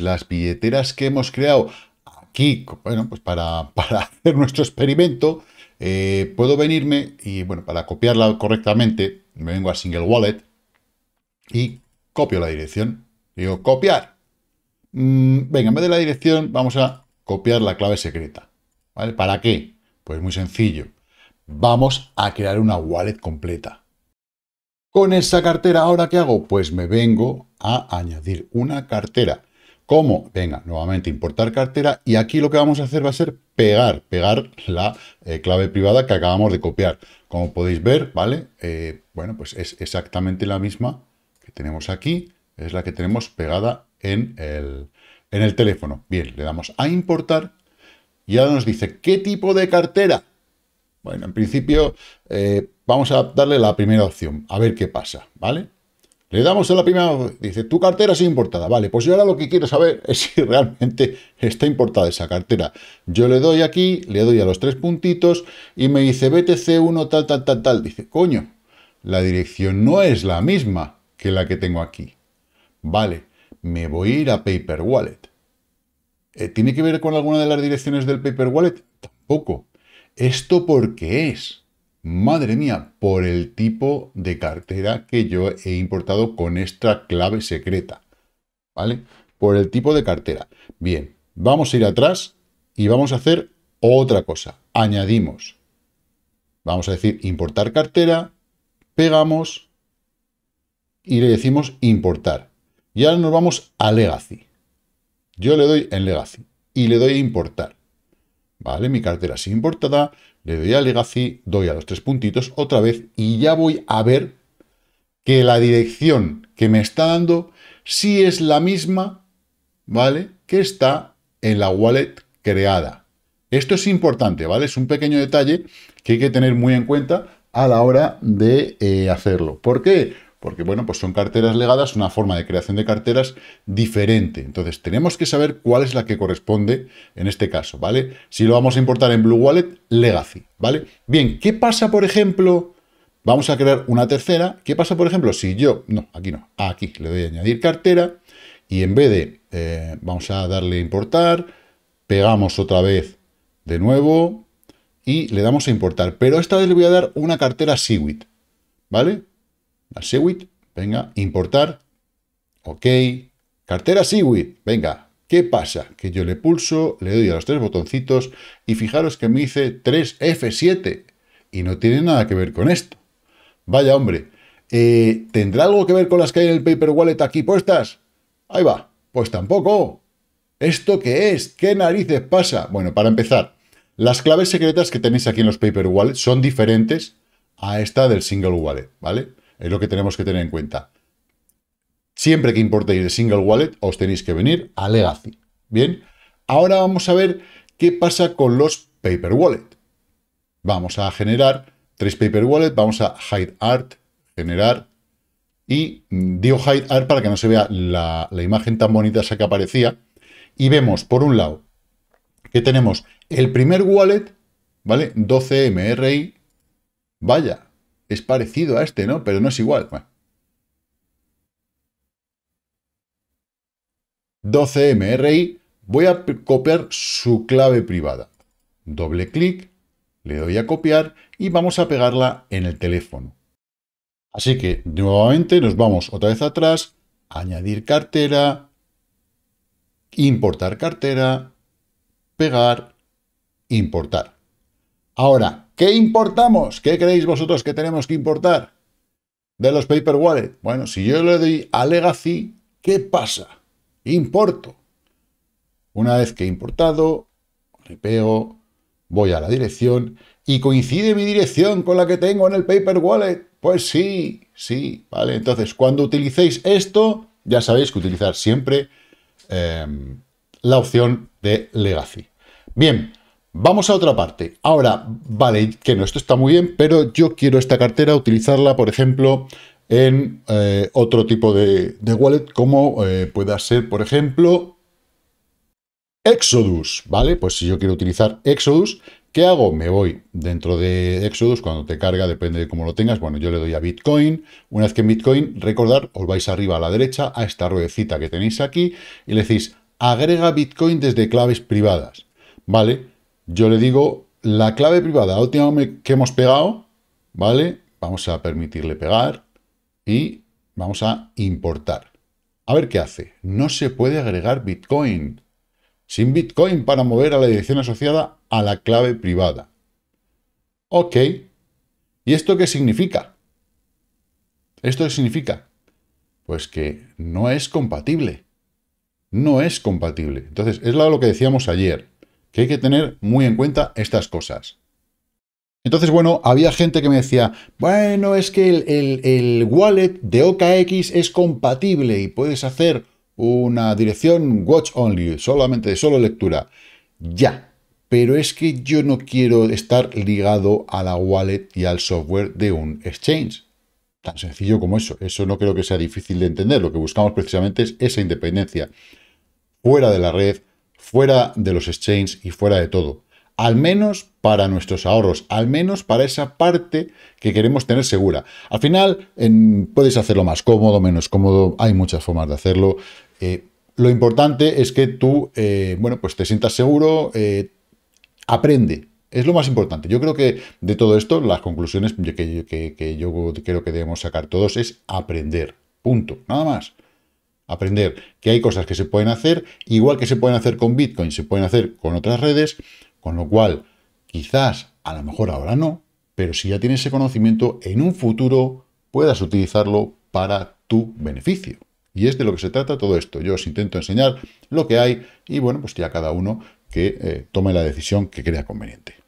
las billeteras que hemos creado aquí, bueno, pues para, hacer nuestro experimento, eh, puedo venirme y, bueno, para copiarla correctamente, me vengo a Single Wallet y copio la dirección. Digo, copiar. Mm, venga, en vez de la dirección, vamos a copiar la clave secreta. ¿Vale? ¿Para qué? Pues muy sencillo. Vamos a crear una wallet completa. Con esa cartera, ¿ahora qué hago? Pues me vengo a añadir una cartera. ¿Cómo? Venga, nuevamente importar cartera y aquí lo que vamos a hacer va a ser pegar, pegar la eh, clave privada que acabamos de copiar. Como podéis ver, ¿vale? Eh, bueno, pues es exactamente la misma que tenemos aquí, es la que tenemos pegada en el, teléfono. Bien, le damos a importar y ahora nos dice, ¿qué tipo de cartera? Bueno, en principio eh, vamos a darle la primera opción, a ver qué pasa, ¿vale? Le damos a la primera, dice, tu cartera es importada. Vale, pues yo ahora lo que quiero saber es si realmente está importada esa cartera. Yo le doy aquí, le doy a los tres puntitos y me dice BTC1 tal, tal, tal, tal. Dice, coño, la dirección no es la misma que la que tengo aquí. Vale, me voy a ir a Paper Wallet. Eh, ¿Tiene que ver con alguna de las direcciones del Paper Wallet? Tampoco. ¿Esto por qué es? Madre mía, por el tipo de cartera que yo he importado con esta clave secreta. ¿Vale? Por el tipo de cartera. Bien, vamos a ir atrás y vamos a hacer otra cosa. Añadimos. Vamos a decir importar cartera, pegamos y le decimos importar. Y ahora nos vamos a Legacy. Yo le doy en Legacy y le doy a importar. Vale, mi cartera es importada, le doy a Legacy, doy a los tres puntitos otra vez y ya voy a ver que la dirección que me está dando sí es la misma, ¿vale? Que está en la wallet creada. Esto es importante, ¿vale? Es un pequeño detalle que hay que tener muy en cuenta a la hora de eh, hacerlo. ¿Por qué? porque bueno, pues son carteras legadas, una forma de creación de carteras diferente. Entonces, tenemos que saber cuál es la que corresponde en este caso, ¿vale? Si lo vamos a importar en Blue Wallet, Legacy, ¿vale? Bien, ¿qué pasa, por ejemplo? Vamos a crear una tercera. ¿Qué pasa, por ejemplo, si yo... No, aquí no. Aquí le doy a añadir cartera y en vez de... Eh, vamos a darle a importar, pegamos otra vez de nuevo y le damos a importar. Pero esta vez le voy a dar una cartera Segwit, ¿vale? La Seaweed, venga, importar, ok, cartera Seaweed, venga, ¿qué pasa? Que yo le pulso, le doy a los tres botoncitos y fijaros que me dice 3F7 y no tiene nada que ver con esto. Vaya hombre, eh, ¿tendrá algo que ver con las que hay en el Paper Wallet aquí puestas? Ahí va, pues tampoco. ¿Esto qué es? ¿Qué narices pasa? Bueno, para empezar, las claves secretas que tenéis aquí en los Paper Wallet son diferentes a esta del Single Wallet, ¿vale? es lo que tenemos que tener en cuenta. Siempre que importéis de single wallet, os tenéis que venir a Legacy. Bien, ahora vamos a ver qué pasa con los paper wallet. Vamos a generar tres paper wallet, vamos a hide art, generar y dio hide art para que no se vea la, la imagen tan bonita esa que aparecía. Y vemos, por un lado, que tenemos el primer wallet, ¿vale? 12 MRI, vaya, es parecido a este, ¿no? Pero no es igual. 12 mri voy a copiar su clave privada. Doble clic, le doy a copiar y vamos a pegarla en el teléfono. Así que nuevamente nos vamos otra vez atrás, añadir cartera, importar cartera, pegar, importar. Ahora, ¿Qué importamos? ¿Qué creéis vosotros que tenemos que importar de los paper wallet? Bueno, si yo le doy a legacy, ¿qué pasa? Importo. Una vez que he importado, le pego, voy a la dirección y coincide mi dirección con la que tengo en el paper wallet. Pues sí, sí, vale. Entonces, cuando utilicéis esto, ya sabéis que utilizar siempre eh, la opción de legacy. Bien, Vamos a otra parte. Ahora, vale, que no, esto está muy bien, pero yo quiero esta cartera utilizarla, por ejemplo, en eh, otro tipo de, wallet, como eh, pueda ser, por ejemplo, Exodus, ¿vale? Pues si yo quiero utilizar Exodus, ¿qué hago? Me voy dentro de Exodus, cuando te carga, depende de cómo lo tengas, bueno, yo le doy a Bitcoin, una vez que en Bitcoin, recordar, os vais arriba a la derecha, a esta ruedecita que tenéis aquí, y le decís, agrega Bitcoin desde claves privadas, ¿vale? yo le digo la clave privada, última que hemos pegado, ¿vale? Vamos a permitirle pegar y vamos a importar. A ver qué hace. No se puede agregar Bitcoin. Sin Bitcoin para mover a la dirección asociada a la clave privada. Ok. ¿Y esto qué significa? ¿Esto qué significa? Pues que no es compatible. No es compatible. Entonces, es lo que decíamos ayer que hay que tener muy en cuenta estas cosas. Entonces, bueno, había gente que me decía, bueno, es que el, wallet de OKX es compatible y puedes hacer una dirección watch only, solamente de solo lectura. Ya, pero es que yo no quiero estar ligado a la wallet y al software de un exchange. Tan sencillo como eso. Eso no creo que sea difícil de entender. Lo que buscamos precisamente es esa independencia. Fuera de la red, fuera de los exchanges y fuera de todo. Al menos para nuestros ahorros, al menos para esa parte que queremos tener segura. Al final en, hacerlo más cómodo, menos cómodo, hay muchas formas de hacerlo. Eh, lo importante es que tú, eh, bueno, pues te sientas seguro, eh, aprende, es lo más importante. Yo creo que de todo esto, las conclusiones que, yo creo que debemos sacar todos es aprender. Punto. Nada más aprender que hay cosas que se pueden hacer, igual que se pueden hacer con Bitcoin, se pueden hacer con otras redes, con lo cual quizás a lo mejor ahora no, pero si ya tienes ese conocimiento, en un futuro puedas utilizarlo para tu beneficio. Y es de lo que se trata todo esto. Yo os intento enseñar lo que hay y bueno, pues ya cada uno que eh, tome la decisión que crea conveniente.